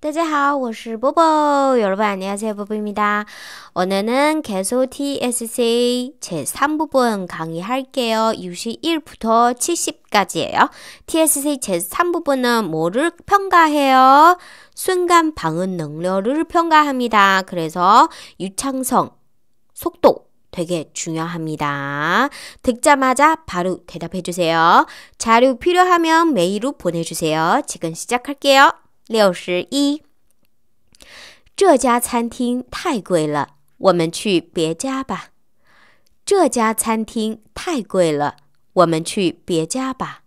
大家好，我是波波。여러분안녕하세요보보입니다 오늘은 개소 TSC 제 3부분 강의할게요. 61부터 70까지예요. TSC 제 3부분은 뭐를 평가해요? 순간 방은 능력을 평가합니다. 그래서 유창성, 속도, 되게 중요합니다. 듣자마자 바로 대답해 주세요. 자료 필요하면 메일로 보내주세요. 지금 시작할게요. 六十一，这家餐厅太贵了，我们去别家吧。这家餐厅太贵了，我们去别家吧。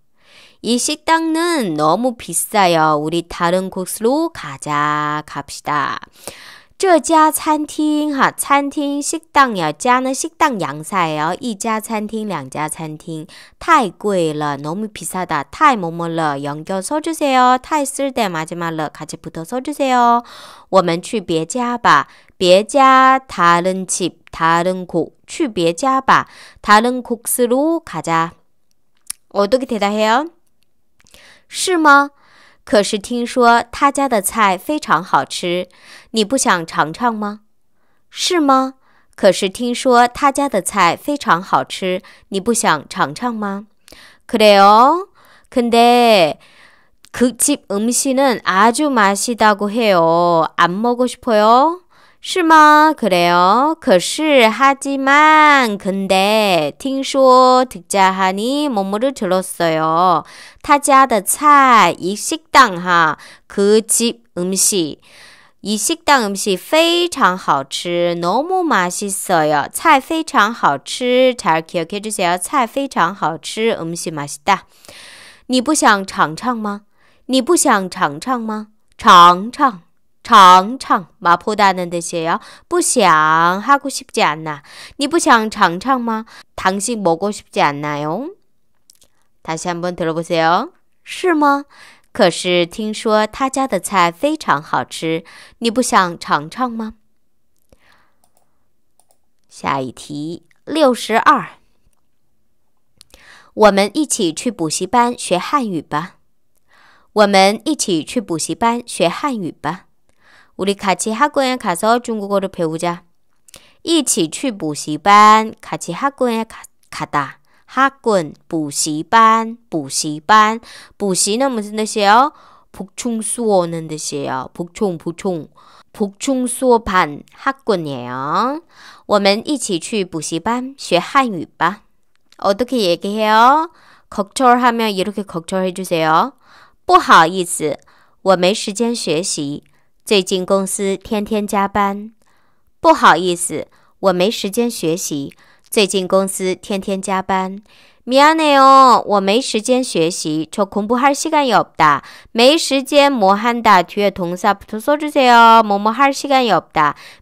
이식당은너무비싸요우리다른곳으로가자가시다这家餐厅 하,餐厅, 식당, 여자는 식당 양사예요. 이자餐厅, 양자餐厅. 太贵了, 너무 비싸다. 太뭐뭐러, 연결 써주세요. 太쓸때 마지막 러 같이 붙어 써주세요. 我们去别家吧.别家, 다른 집, 다른 곳. 去别家吧. 다른 곳으로 가자. 어떻게 대답해요? 是吗?可是听说他家的菜非常好吃，你不想尝尝吗？是吗？可是听说他家的菜非常好吃，你不想尝尝吗？그래요근데그집음식은아주맛있다고해요안먹고싶어요是吗? 그래요. 可是 하지만 근데 听说 듣자 하니 뭐뭐를 들었어요. 타자의菜이 식당 하그 집 음식 이 식당 음식 非常好吃 너무 맛있어요. 菜非常好吃잘 기억해 주세요. 菜非常好吃 음식 맛있다. 你不想尝尝吗?你不想尝尝吗?尝尝尝尝吗？破蛋嫩的些哟。不想，하고싶지않 나？ 你不想尝尝吗？당신먹고싶지않나 요？ 다시한번들어보세 요。 是吗？可是听说他家的菜非常好吃，你不想尝尝吗？下一题六十二。我们一起去补习班学汉语吧。我们一起去补习班学汉语吧。 우리 같이 학원에 가서 중국어를 배우자. 一起去补习班. 같이 학원에 가, 가다. 학원, 补习班,补习班. 补习는 무슨 뜻이에요? 복충 수업는 뜻이에요. 복충, 복충. 복충 수업반 학군이에요. 我们一起去补习班学汉语吧. 어떻게 얘기해요? 걱정하면 이렇게 걱정해 주세요. 不好意思,我没时间学习.最近公司天天加班，不好意思，我没时间学习。最近公司天天加班，미안해 요， 我没时间学习。저공부할시간이없 다， 没时间。뭐한다体育동사부터소주세 요，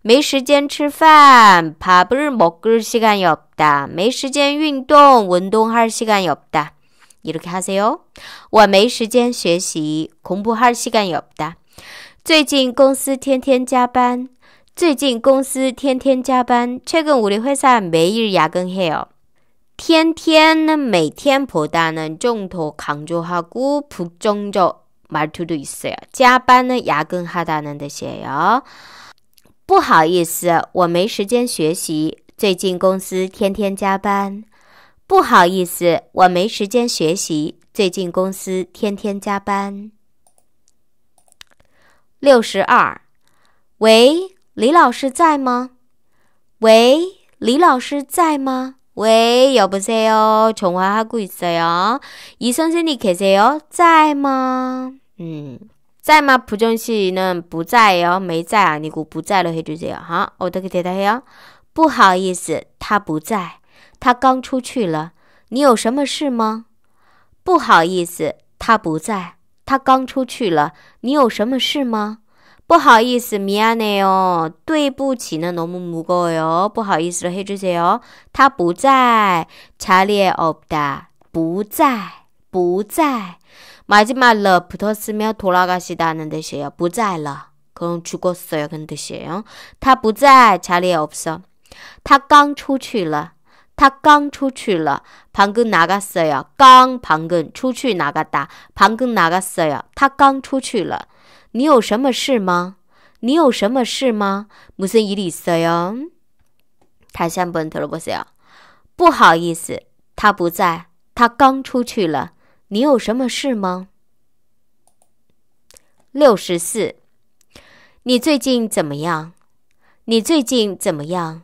没时间吃饭。밥을먹을시간이없 다， 没时间运动。운동할시간이없 다。 이렇게하세 요， 我没时间学习。공부할시간이없 다。 最近公司天天加班。最近公司天天加班，却跟我的为啥每日夜更黑哦？天天呢，每天不但呢，重头强调하고부정적말투도있어 요。 加班呢，夜更하다는뜻이에 요。 不好意思，我没时间学习。最近公司天天加班。不好意思，我没时间学习。最近公司天天加班。六十二，喂，李老师在吗？喂，李老师在吗？喂，有不在哦，通话하고있어 요。 이선생님계세 요， 在吗？嗯，在吗？부전씨는不在 요， 没在啊，你姑不在了，就这样哈。어떻게他。세 요？ 不好意思，他不在，他刚出去了。你有什么事吗？不好意思，他不在。 他刚出去了，你有什么事吗？不好意思，미안해 요。 对不起呢，너무무거워 요。 不好意思了，해주세 요。 他不在，자리에없 다。 不在，不在。마지막러붙었으며돌아가시다는뜻이에요不在了，그럼죽었어요그런뜻이에요他不在，자리에없어。 他刚出去了。他刚出去了，盘根哪个色呀？刚盘根出去哪个哒？盘根哪个色呀？他刚出去了，你有什么事吗？你有什么事吗？木森伊里色呀？他现在不能说了不色呀。不好意思，他不在，他刚出去了。你有什么事吗？六十四，你最近怎么样？你最近怎么样？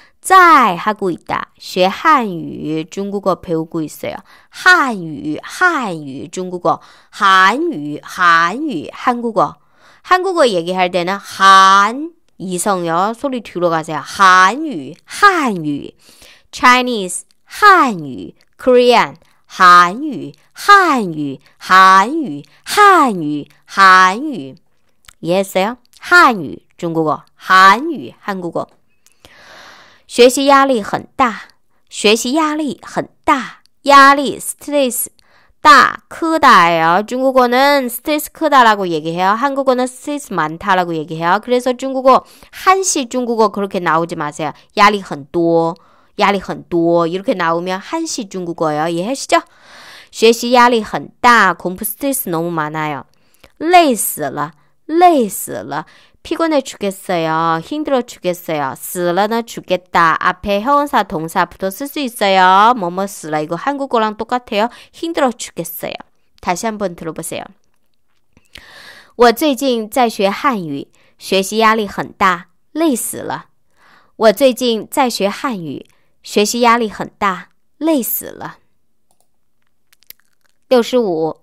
在하고 있다. 学汉语 중국어 배우고 있어요. 한유, 한유 중국어, 한유, 한유 한국어. 한국어 얘기할 때는 한 이성요 소리 뒤로 가세요. 한유, 한유. Chinese 한유, Korean 한유, 한유, 한유, 한유, 한유. 이해했어요? 한유 중국어, 한유 한국어. 学习压力很大，学习压力很大，压力 stress 다크다요 중국어는 스트레스 크다라고 얘기해요. 한국어는 스트레스 많다라고 얘기해요. 그래서 중국어 한시 중국어 그렇게 나오지 마세요. 야리 很多, 야리 很多 이렇게 나오면 한시 중국어요 이해하시죠? 学习压力很大, 공부 스트레스 너무 많아요. 累死了,累死了.피곤해죽겠어요힘들어죽겠어요씨러나죽겠다앞에형사동사붙어쓸수있어요뭐뭐씨러이거한국어랑똑같아요힘들어죽겠어요다시한번들어보세요我最近在学汉语，学习压力很大，累死了。我最近在学汉语，学习压力很大，累死了。六十五，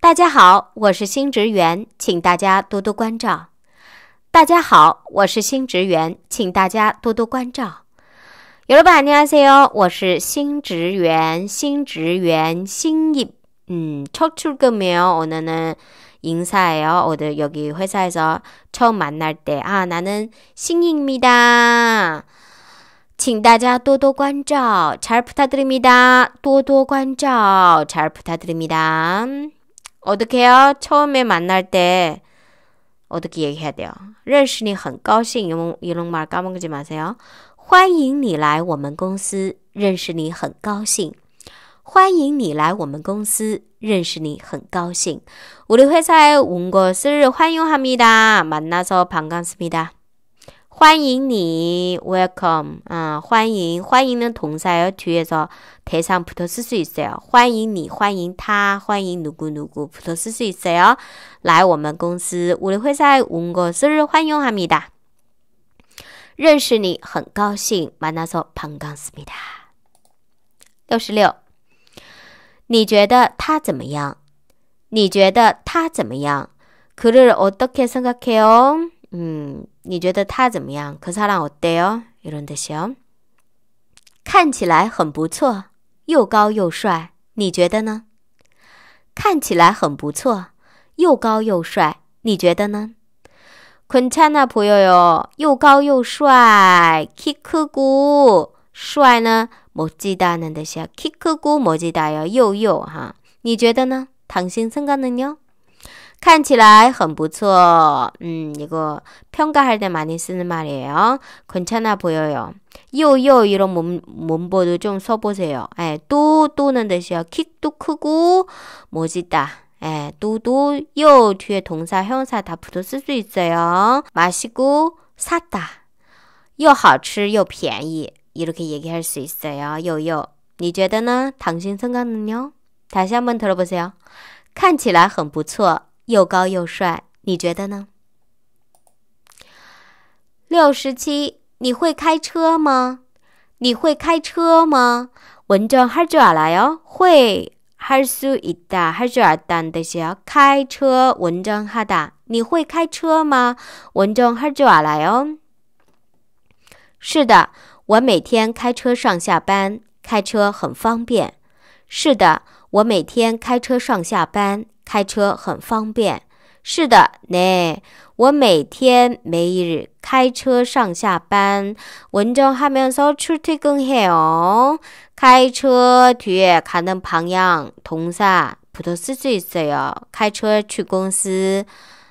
大家好，我是新职员，请大家多多关照。 大家好，我是新职员，请大家多多关照。여러분안녕하세요我是新职员，新职员，新입 음, 첫출근이요 오늘은 인사예요. 오늘 여기 회사에서 처음 만날 때, 아, 나는 신입니다. 请大家多多关照.잘 부탁드립니다. 多多关照.잘 부탁드립니다. 어떻게요? 처음에 만날 때我都记一下掉。认识你很高兴，伊龙伊龙马嘎么个吉马塞哟。欢迎你来我们公司，认识你很高兴。欢迎你来我们公司，认识你很高兴。吾里会在吾公司欢迎哈密达，满纳索班感谢哒。欢迎你，Welcome，嗯，欢迎，欢迎的同事要去一个台上普陀斯水色，欢迎你，欢迎他，欢迎卢古卢古普陀斯水色哦，来我们公司，我们会在五个生日欢迎哈米达，认识你很高兴，曼那嗦潘刚斯米达六十六，你觉得他怎么样？你觉得他怎么样？可是我都开三个开哦，嗯。你觉得他怎么样？可是他让我呆哦，有人得下。看起来很不错，又高又帅，你觉得呢？看起来很不错，又高又帅，你觉得呢 k u n c a n 啊，朋友哟，又高又帅，Kikku 帅呢，摩羯大认得下，Kikku 摩羯大呀，又又哈，你觉得呢？당신생각은요看起来很不错. 음, 이거 평가할 때 많이 쓰는 말이에요. 괜찮아 보여요. 요요 이런 몸, 몸보도 좀 써보세요. 예, 또 또는 뜻이요. 킥도 크고 멋있다. 예, 또도 요 뒤에 동사, 형사 다 붙어 쓸수 있어요. 마시고 샀다. 又好吃又便宜 이렇게 얘기할 수 있어요. 요요. 你觉得呢? 당신 생각은요? 다시 한번 들어보세요. 看起来很不错又高又帅，你觉得呢？六十七，你会开车吗？你会开车吗？文章할줄알아요会할수있다할줄아는뜻이요开车文章하 다。 你会开车吗？文章할줄알아요是的，我每天开车上下班，开车很方便。是的，我每天开车上下班。开车很方便。是的，那我每天每日开车上下班。文中还没有说去退更黑哦。开车去可能旁样同噻，普通词组있어 요。 开车去公司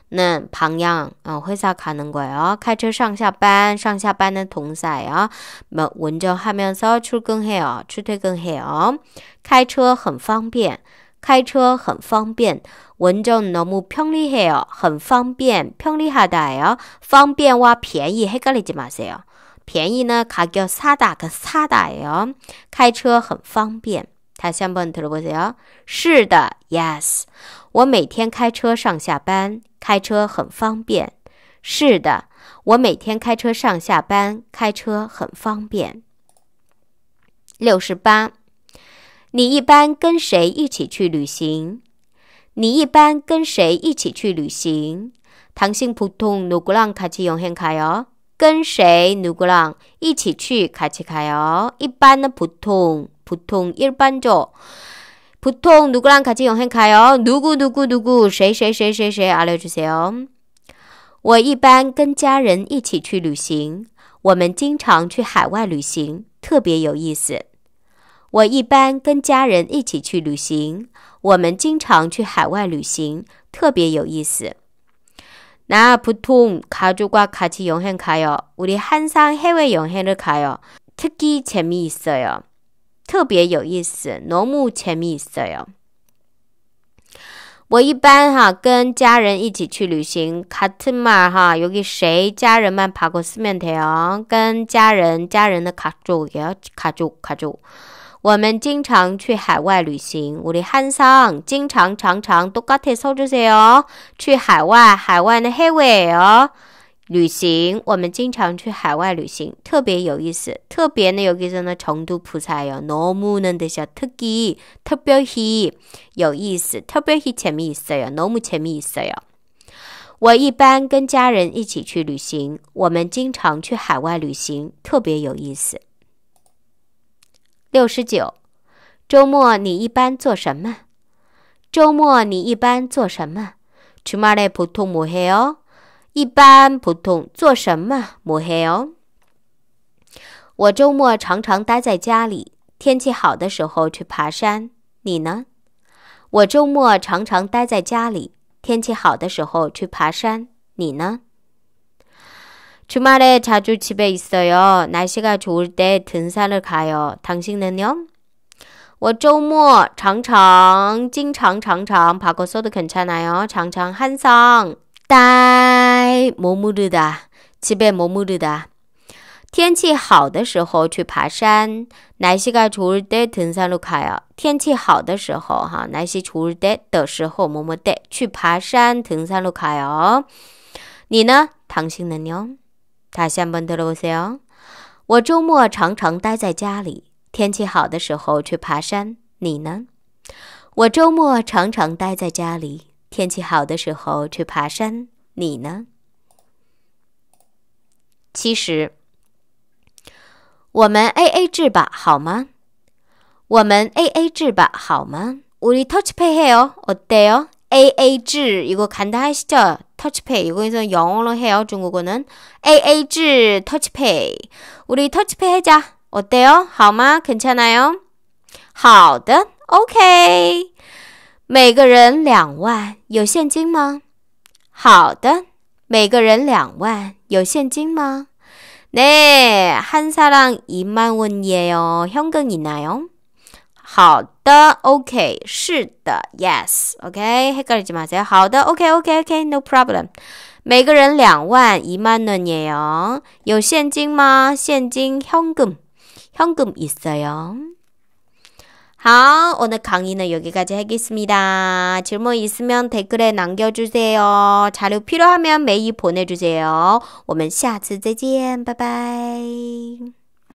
那旁样啊？会啥卡能怪哦？开车上下班，上下班的同在啊？那文章还没有说出更黑哦，出退更黑哦。开车很方便。开车很方便。文章侬木漂亮下哦，很方便，漂亮下带哦，方便哇，便宜黑咖哩鸡嘛色哦，便宜呢，卡叫啥大个啥大哦。开车很方便。他想问他说不西哦？是的，Yes。我每天开车上下班，开车很方便。是的，我每天开车上下班，开车很方便。六十八。你一般跟谁一起去旅行？你一般跟谁一起去旅行？唐辛普通努古朗卡奇永很开哟。跟谁努古朗一起去卡奇开哟？一般的普通普通一般就普通努古朗卡奇永很开哟。努古努古努古谁谁谁谁谁阿廖只些哟。我一般跟家人一起去旅行，我们经常去海外旅行，特别有意思。我一般跟家人一起去旅行，我们经常去海外旅行，特别有意思。나보통가족과같이여행가요우리항상해외여행을가요특히재미있어요特别有意思，너무재미있어 요。 我一般哈跟家人一起去旅行，卡特马哈有给谁？家人们爬过四面台啊？跟家人，家人的卡주 요， 卡住卡住我们经常去海外旅行，我的汉桑经常常常都搞太操这些哦。去海外，海外的海外哦，旅行。我们经常去海外旅行，特别有意思，特别呢有个什么成都普菜哟，那么嫩的小特鸡，特别喜有意思，特别喜吃米色呀，那么吃米色呀。我一般跟家人一起去旅行，我们经常去海外旅行，特别有意思。六十九，周末你一般做什么？周末你一般做什么？Chu ma le p 一般普通做什么 m u h 我周末常常待在家里，天气好的时候去爬山。你呢？我周末常常待在家里，天气好的时候去爬山。你呢？ 주말에 자주 집에 있어요. 날씨가 좋을 때 등산을 가요. 당신은요? 我周末常常经常常常 바꿔 써도 괜찮아요. 장장 한상 딸 머무르다 집에 머무르다 天气好的时候去爬山 날씨가 좋을 때 등산로 가요. 天气好的时候 하, 날씨 좋을 때, 的时候, 뭐뭐 때, 去爬山 등산로 가요. 你呢? 당신은요? 塔夏蒙德鲁西奥，我周末常常待在家里，天气好的时候去爬山。你呢？我周末常常待在家里，天气好的时候去爬山。你呢？其实，我们 A A 制吧，好吗？我们 A A 制吧，好吗？乌里托奇佩嘿哦，我对哦。AA 질 이거 간단 하시죠? 터치페이 이거에서 영어로 해요 중국어는 AA 질 터치페이 우리 터치페이 하자 어때요? 好吗? 괜찮아요? 好的 OK 每个人两万有现金吗好的每个人两万有现金吗네한 사람 2만 원이에요 현금 있나요? 好的，OK，是的，Yes，OK， 헷갈리지 마세요. 好的，OK，OK，OK，No problem。 每个人两万一万的年요有现金吗？现金현금현금있어요好， 오늘 강의는 여기까지 하겠습니다. 질문 있으면 댓글에 남겨주세요. 자료 필요하면 메일 보내주세요. 我们下次再见，拜拜。